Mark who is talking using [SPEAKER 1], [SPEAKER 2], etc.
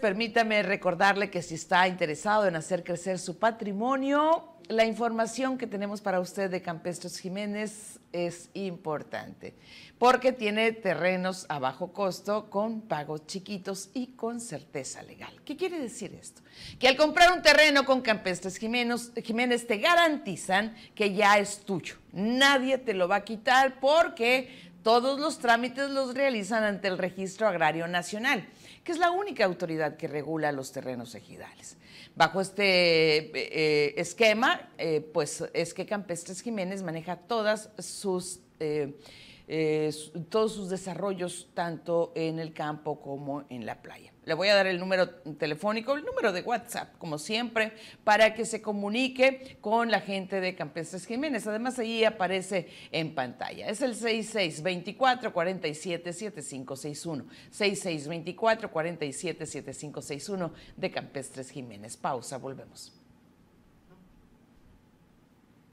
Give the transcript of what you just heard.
[SPEAKER 1] Permítame recordarle que si está interesado en hacer crecer su patrimonio, la información que tenemos para usted de Campestres Jiménez es importante, porque tiene terrenos a bajo costo con pagos chiquitos y con certeza legal. ¿Qué quiere decir esto? Que al comprar un terreno con Campestres Jiménez, Jiménez te garantizan que ya es tuyo. Nadie te lo va a quitar porque todos los trámites los realizan ante el Registro Agrario Nacional, que es la única autoridad que regula los terrenos ejidales. Bajo este eh, esquema, eh, pues es que Campestres Jiménez maneja todas sus... Eh, eh, todos sus desarrollos, tanto en el campo como en la playa. Le voy a dar el número telefónico, el número de WhatsApp, como siempre, para que se comunique con la gente de Campestres Jiménez. Además, ahí aparece en pantalla. Es el 6624-477561. 6624-477561 de Campestres Jiménez. Pausa, volvemos.